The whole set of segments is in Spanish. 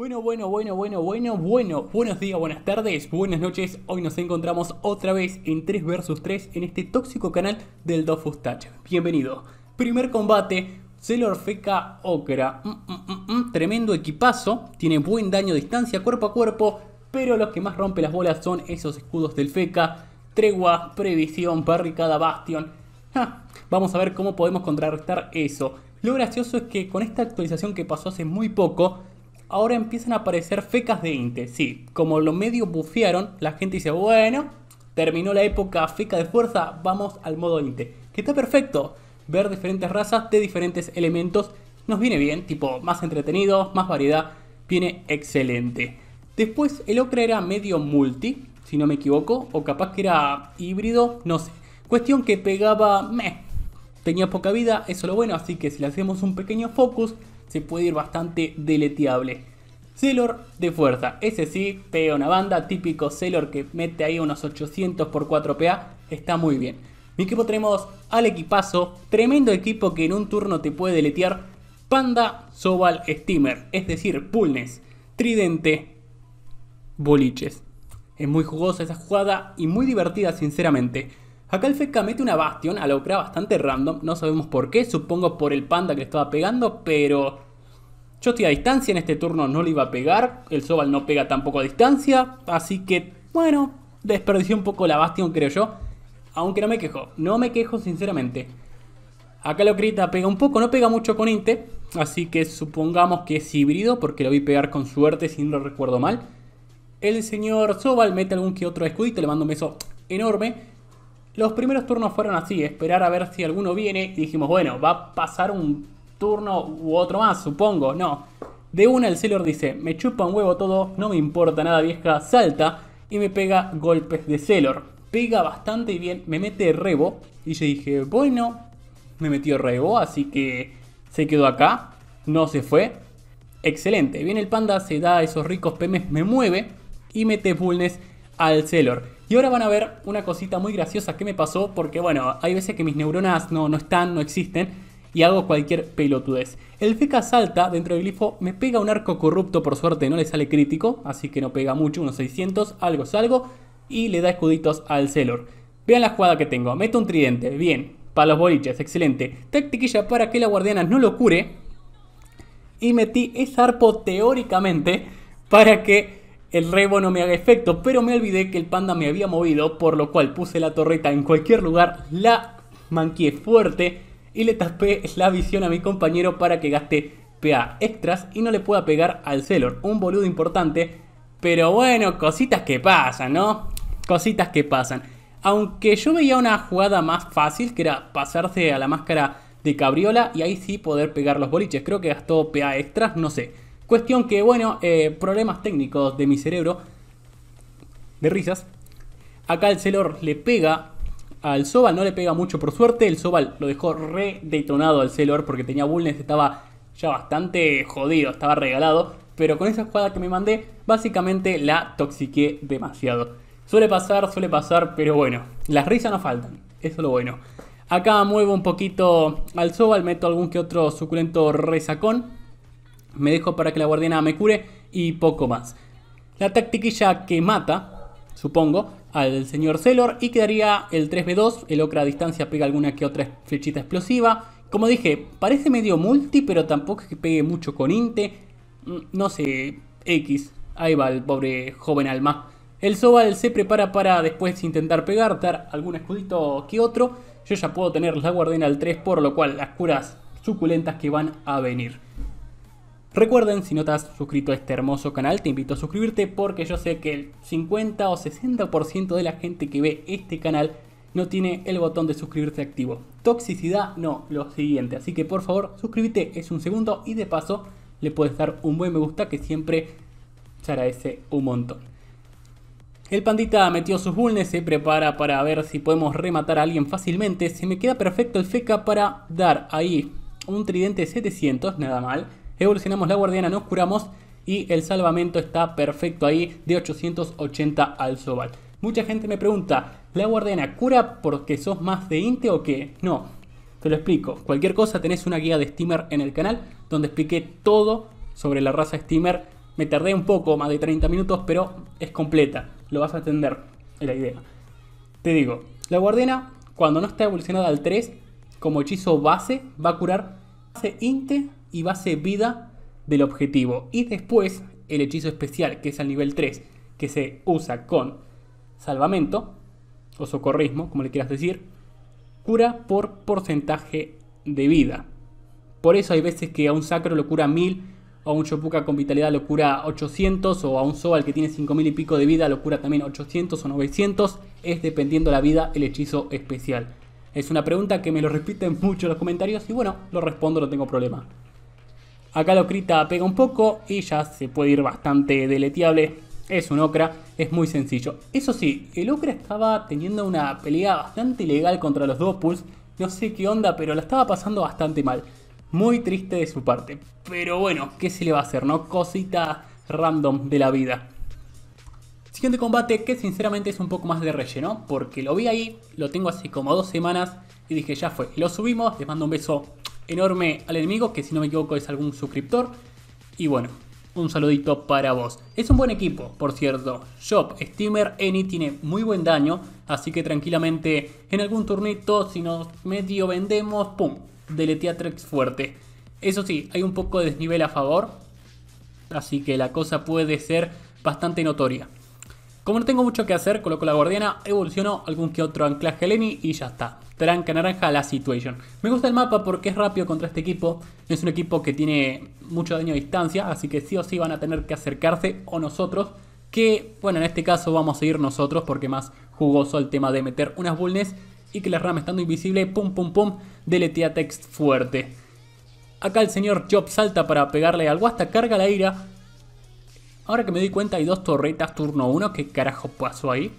Bueno, bueno, bueno, bueno, bueno, bueno. Buenos días, buenas tardes, buenas noches. Hoy nos encontramos otra vez en 3 vs 3 en este tóxico canal del Dofus Touch. Bienvenido. Primer combate, Celor Feca Okra. Mm, mm, mm, tremendo equipazo, tiene buen daño a distancia cuerpo a cuerpo, pero los que más rompe las bolas son esos escudos del Feca. Tregua, previsión, barricada, bastión. Vamos a ver cómo podemos contrarrestar eso. Lo gracioso es que con esta actualización que pasó hace muy poco, ahora empiezan a aparecer fecas de Inte. Sí, como lo medio bufearon, la gente dice, bueno, terminó la época feca de fuerza, vamos al modo Inte. Que está perfecto. Ver diferentes razas de diferentes elementos nos viene bien, tipo más entretenido, más variedad, viene excelente. Después el Ocra era medio multi, si no me equivoco, o capaz que era híbrido, no sé. Cuestión que pegaba meh. Tenía poca vida, eso lo bueno, así que si le hacemos un pequeño focus, se puede ir bastante deleteable. Sailor de fuerza, ese sí, pega una banda, típico Sailor que mete ahí unos 800 por 4 PA, está muy bien. Mi equipo tenemos al equipazo, tremendo equipo que en un turno te puede deletear Panda Sobal Steamer, es decir, Pulnes, Tridente, Boliches. Es muy jugosa esa jugada y muy divertida, sinceramente. Acá el Feca mete una Bastion a la era bastante random, no sabemos por qué, supongo por el panda que le estaba pegando, pero yo estoy a distancia, en este turno no le iba a pegar. El Sobal no pega tampoco a distancia. Así que, bueno, desperdició un poco la Bastión creo yo. Aunque no me quejo, no me quejo sinceramente. Acá lo grita pega un poco, no pega mucho con Inte. Así que supongamos que es híbrido, porque lo vi pegar con suerte, si no lo recuerdo mal. El señor Sobal mete algún que otro escudito, le mando un beso enorme. Los primeros turnos fueron así, esperar a ver si alguno viene. Y dijimos, bueno, va a pasar un turno u otro más, supongo, no. De una el celor dice, me chupa un huevo todo, no me importa nada vieja, salta y me pega golpes de celor Pega bastante bien, me mete rebo y yo dije, bueno, me metió rebo, así que se quedó acá, no se fue. Excelente, viene el panda, se da esos ricos Pemes, me mueve y mete fulnes al celor Y ahora van a ver una cosita muy graciosa que me pasó, porque bueno, hay veces que mis neuronas no, no están, no existen, y hago cualquier pelotudez. El feca salta dentro del glifo, me pega un arco corrupto, por suerte no le sale crítico, así que no pega mucho, unos 600, algo es algo, y le da escuditos al Celor. Vean la jugada que tengo, meto un tridente, bien, para los boliches, excelente. Tactiquilla para que la guardiana no lo cure, y metí ese arpo teóricamente para que el rebo no me haga efecto, pero me olvidé que el panda me había movido, por lo cual puse la torreta en cualquier lugar, la manqué fuerte y le tapé la visión a mi compañero para que gaste PA extras y no le pueda pegar al Celor. Un boludo importante, pero bueno, cositas que pasan, ¿no? Cositas que pasan. Aunque yo veía una jugada más fácil, que era pasarse a la máscara de Cabriola y ahí sí poder pegar los boliches. Creo que gastó PA extras, no sé. Cuestión que, bueno, eh, problemas técnicos de mi cerebro, de risas. Acá el Celor le pega al Sobal no le pega mucho por suerte. El Sobal lo dejó re detonado al Celor porque tenía Bulnes, estaba ya bastante jodido, estaba regalado. Pero con esa jugada que me mandé, básicamente la toxiqué demasiado. Suele pasar, suele pasar, pero bueno, las risas no faltan. Eso es lo bueno. Acá muevo un poquito al Sobal, meto algún que otro suculento resacón. Me dejo para que la guardiana me cure y poco más. La tactiquilla que mata, supongo, al señor Celor y quedaría el 3B2, el Ocra a distancia pega alguna que otra flechita explosiva. Como dije, parece medio multi, pero tampoco es que pegue mucho con Inte. Mm, no sé, X. Ahí va el pobre joven alma. El Sobal se prepara para después intentar pegar, dar algún escudito que otro. Yo ya puedo tener la guardina al 3, por lo cual las curas suculentas que van a venir. Recuerden, si no te has suscrito a este hermoso canal, te invito a suscribirte porque yo sé que el 50 o 60% de la gente que ve este canal no tiene el botón de suscribirse activo. Toxicidad, no, lo siguiente. Así que por favor, suscríbete, es un segundo y de paso le puedes dar un buen me gusta que siempre se agradece un montón. El pandita metió sus bulnes, se prepara para ver si podemos rematar a alguien fácilmente. Se me queda perfecto el feca para dar ahí un tridente 700, nada mal. Evolucionamos la guardiana, nos curamos y el salvamento está perfecto ahí de 880 al Soval. Mucha gente me pregunta, ¿la guardiana cura porque sos más de Inte o qué? No, te lo explico. Cualquier cosa tenés una guía de Steamer en el canal donde expliqué todo sobre la raza Steamer. Me tardé un poco, más de 30 minutos, pero es completa. Lo vas a entender, es la idea. Te digo, la guardiana cuando no está evolucionada al 3, como hechizo base, va a curar base Inte y base vida del objetivo. Y después el hechizo especial, que es al nivel 3, que se usa con salvamento o socorrismo, como le quieras decir, cura por porcentaje de vida. Por eso hay veces que a un sacro lo cura 1000, o a un Chopuka con vitalidad lo cura 800, o a un Soal que tiene 5000 y pico de vida lo cura también 800 o 900, es dependiendo la vida el hechizo especial. Es una pregunta que me lo repiten mucho en los comentarios y bueno, lo respondo, no tengo problema. Acá Locrita pega un poco y ya se puede ir bastante deleteable. Es un Okra, es muy sencillo. Eso sí, el Okra estaba teniendo una pelea bastante ilegal contra los dos pulls. No sé qué onda, pero la estaba pasando bastante mal. Muy triste de su parte. Pero bueno, ¿qué se le va a hacer, no? Cosita random de la vida. Siguiente combate que sinceramente es un poco más de relleno, porque lo vi ahí, lo tengo hace como dos semanas y dije ya fue, lo subimos, les mando un beso enorme al enemigo, que si no me equivoco es algún suscriptor. Y bueno, un saludito para vos. Es un buen equipo, por cierto. Shop, Steamer, Eni tiene muy buen daño, así que tranquilamente en algún turnito, si nos medio vendemos, ¡pum! Deleteatrix fuerte. Eso sí, hay un poco de desnivel a favor, así que la cosa puede ser bastante notoria. Como no tengo mucho que hacer, coloco la guardiana, evoluciono algún que otro anclaje Lenny y ya está. Tranca naranja la situation. Me gusta el mapa porque es rápido contra este equipo. Es un equipo que tiene mucho daño a distancia, así que sí o sí van a tener que acercarse o nosotros. Que, bueno, en este caso vamos a ir nosotros porque más jugoso el tema de meter unas bulnes y que la rama estando invisible, pum pum pum, deletea text fuerte. Acá el señor Job salta para pegarle al Guasta, carga la ira, Ahora que me doy cuenta hay dos torretas turno 1. ¿Qué carajo pasó ahí?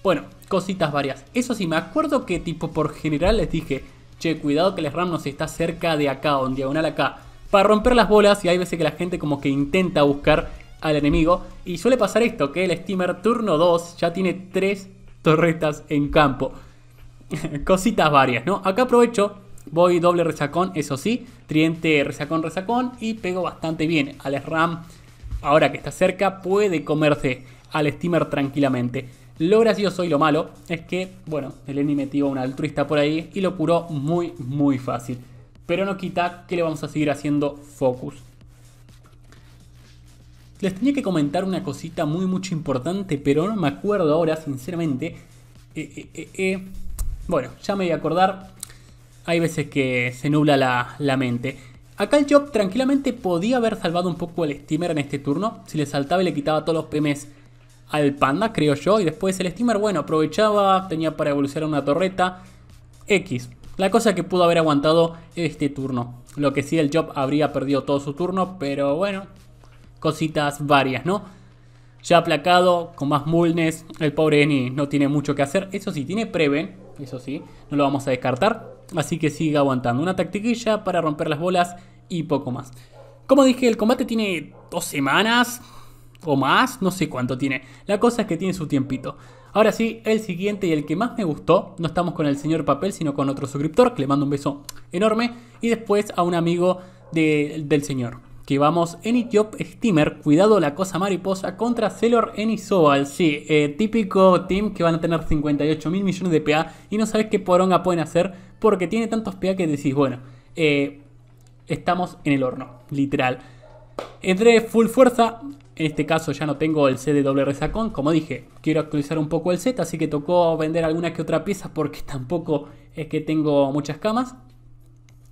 Bueno, cositas varias. Eso sí, me acuerdo que tipo por general les dije, che, cuidado que el RAM nos está cerca de acá o en diagonal acá. Para romper las bolas y hay veces que la gente como que intenta buscar al enemigo. Y suele pasar esto, que el steamer turno 2 ya tiene tres torretas en campo. Cositas varias, ¿no? Acá aprovecho, voy doble resacón, eso sí, triente resacón, resacón y pego bastante bien al SRAM Ahora que está cerca puede comerse al steamer tranquilamente. Lo gracioso y lo malo es que, bueno, el enemigo metió a un altruista por ahí y lo curó muy, muy fácil. Pero no quita que le vamos a seguir haciendo focus. Les tenía que comentar una cosita muy, mucho importante, pero no me acuerdo ahora, sinceramente. Eh, eh, eh, bueno, ya me voy a acordar. Hay veces que se nubla la, la mente. Acá el Job tranquilamente podía haber salvado un poco el steamer en este turno, si le saltaba y le quitaba todos los PMs al panda, creo yo, y después el steamer, bueno, aprovechaba, tenía para evolucionar una torreta, X. La cosa que pudo haber aguantado este turno. Lo que sí, el Job habría perdido todo su turno, pero bueno, cositas varias, ¿no? Ya aplacado, con más mulnes, el pobre Eni no tiene mucho que hacer. Eso sí, tiene Preven, eso sí, no lo vamos a descartar. Así que sigue aguantando. Una tactiquilla para romper las bolas y poco más. Como dije, el combate tiene dos semanas o más, no sé cuánto tiene. La cosa es que tiene su tiempito. Ahora sí, el siguiente y el que más me gustó, no estamos con el señor Papel, sino con otro suscriptor, que le mando un beso enorme, y después a un amigo del señor. Que vamos en Etiop Steamer, cuidado la cosa mariposa, contra Celor Enizobal. Sí, eh, típico team que van a tener 58 mil millones de PA y no sabes qué poronga pueden hacer porque tiene tantos PA que decís, bueno, eh, estamos en el horno, literal. Entré full fuerza, en este caso ya no tengo el C de doble resacón, como dije, quiero actualizar un poco el set, así que tocó vender alguna que otra pieza porque tampoco es que tengo muchas camas.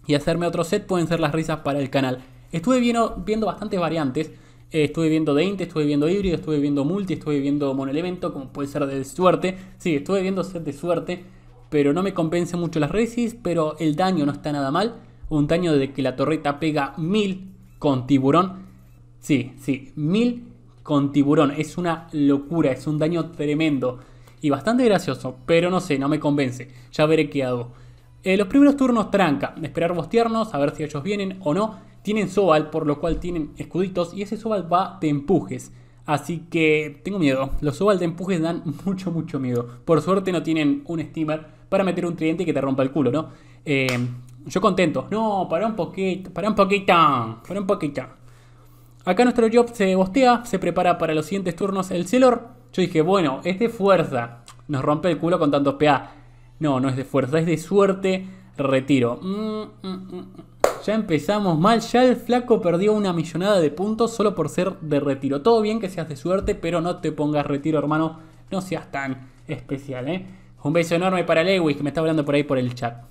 Y hacerme otro set pueden ser las risas para el canal. Estuve viendo, viendo bastantes variantes. Eh, estuve viendo int, estuve viendo híbrido, estuve viendo multi, estuve viendo monoelemento, como puede ser de suerte. Sí, estuve viendo set de suerte, pero no me compensa mucho las resis, pero el daño no está nada mal un daño de que la torreta pega mil con tiburón. Sí, sí, mil con tiburón. Es una locura, es un daño tremendo. Y bastante gracioso, pero no sé, no me convence. Ya veré qué hago. Eh, los primeros turnos tranca, esperar tiernos a ver si ellos vienen o no. Tienen Sobal, por lo cual tienen escuditos, y ese Sobal va de empujes. Así que tengo miedo. Los Sobal de empujes dan mucho, mucho miedo. Por suerte no tienen un steamer para meter un tridente que te rompa el culo, ¿no? Eh, yo contento. No, para un poquito, para un poquito, para un poquito. Acá nuestro job se bostea, se prepara para los siguientes turnos el Celor. Yo dije, bueno, es de fuerza. Nos rompe el culo con tantos PA. No, no es de fuerza, es de suerte. Retiro. Mm, mm, mm, ya empezamos mal. Ya el flaco perdió una millonada de puntos solo por ser de retiro. Todo bien que seas de suerte, pero no te pongas retiro, hermano. No seas tan especial, ¿eh? Un beso enorme para Lewis, que me está hablando por ahí por el chat.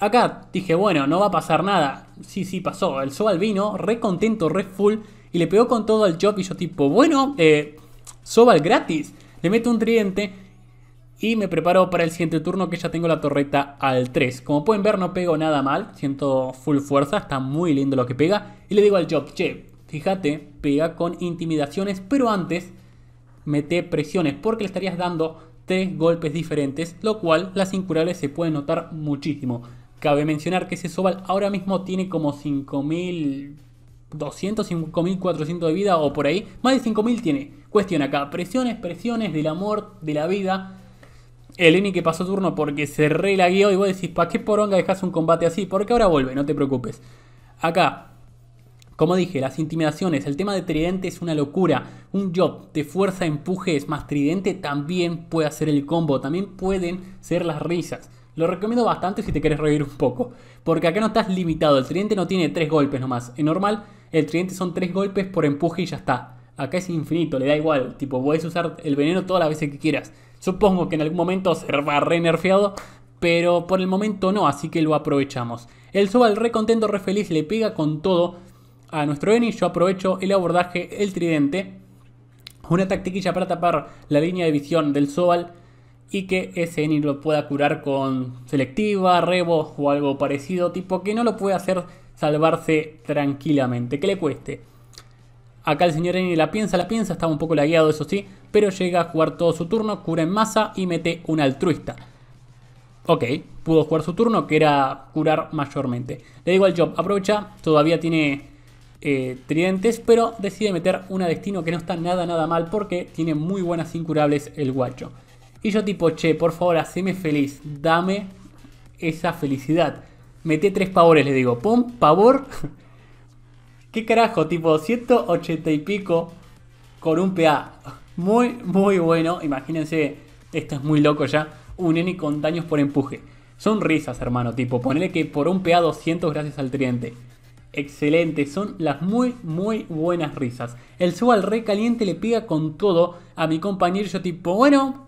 Acá dije, bueno, no va a pasar nada. Sí, sí, pasó. El Sobal vino, re contento, re full. Y le pegó con todo al Job. Y yo, tipo, bueno, eh, Sobal gratis. Le meto un tridente. Y me preparo para el siguiente turno que ya tengo la torreta al 3. Como pueden ver, no pego nada mal. Siento full fuerza. Está muy lindo lo que pega. Y le digo al Job, che, fíjate, pega con intimidaciones. Pero antes, mete presiones. Porque le estarías dando tres golpes diferentes. Lo cual las incurables se pueden notar muchísimo. Cabe mencionar que ese Sobal ahora mismo tiene como 5200, 5400 de vida o por ahí. Más de 5000 tiene. Cuestión acá: presiones, presiones del amor, de la vida. El Eni que pasó turno porque se relagueó y vos decís, ¿para qué poronga dejas un combate así? Porque ahora vuelve, no te preocupes. Acá, como dije, las intimidaciones, el tema de tridente es una locura. Un job de fuerza, empuje es más tridente, también puede hacer el combo, también pueden ser las risas. Lo recomiendo bastante si te quieres reír un poco, porque acá no estás limitado, el tridente no tiene tres golpes nomás. En normal, el tridente son tres golpes por empuje y ya está. Acá es infinito, le da igual, tipo, podés usar el veneno todas las veces que quieras. Supongo que en algún momento se va re nerfeado, pero por el momento no, así que lo aprovechamos. El Sobal re contento, re feliz, le pega con todo a nuestro Eni. Yo aprovecho el abordaje, el tridente. Una tactiquilla para tapar la línea de visión del Sobal y que ese Eni lo pueda curar con selectiva, rebo o algo parecido, tipo que no lo puede hacer salvarse tranquilamente, que le cueste. Acá el señor Eni la piensa, la piensa, está un poco lagueado eso sí, pero llega a jugar todo su turno, cura en masa y mete un altruista. Ok, pudo jugar su turno que era curar mayormente. Le digo al Job, aprovecha, todavía tiene eh, tridentes, pero decide meter una destino que no está nada nada mal porque tiene muy buenas incurables el guacho. Y yo tipo, che, por favor, haceme feliz, dame esa felicidad. mete tres pavores, le digo, pon pavor. ¿Qué carajo? Tipo 180 y pico con un PA. Muy, muy bueno. Imagínense, esto es muy loco ya. Un N con daños por empuje. Son risas, hermano. Tipo, ponele que por un PA 200 gracias al triente Excelente, son las muy, muy buenas risas. El al re caliente. le pega con todo a mi compañero. Yo, tipo, bueno,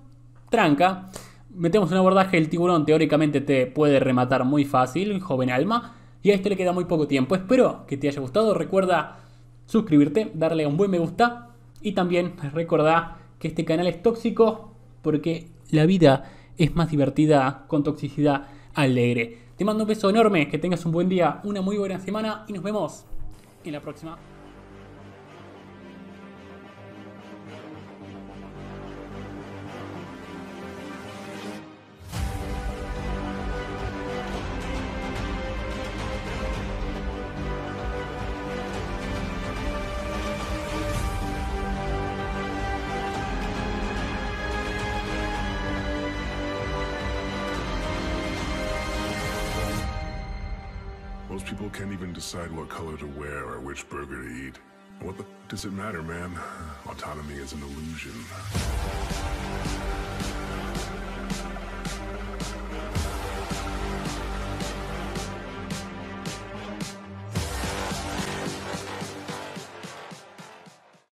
tranca. Metemos un abordaje, el tiburón teóricamente te puede rematar muy fácil, joven alma. Y a esto le queda muy poco tiempo. Espero que te haya gustado. Recuerda suscribirte, darle un buen me gusta. Y también recordá que este canal es tóxico porque la vida es más divertida con toxicidad alegre. Te mando un beso enorme, que tengas un buen día, una muy buena semana y nos vemos en la próxima. Most people can't even decide what color to wear or which burger to eat. What the does it matter, man? Autonomy is an illusion.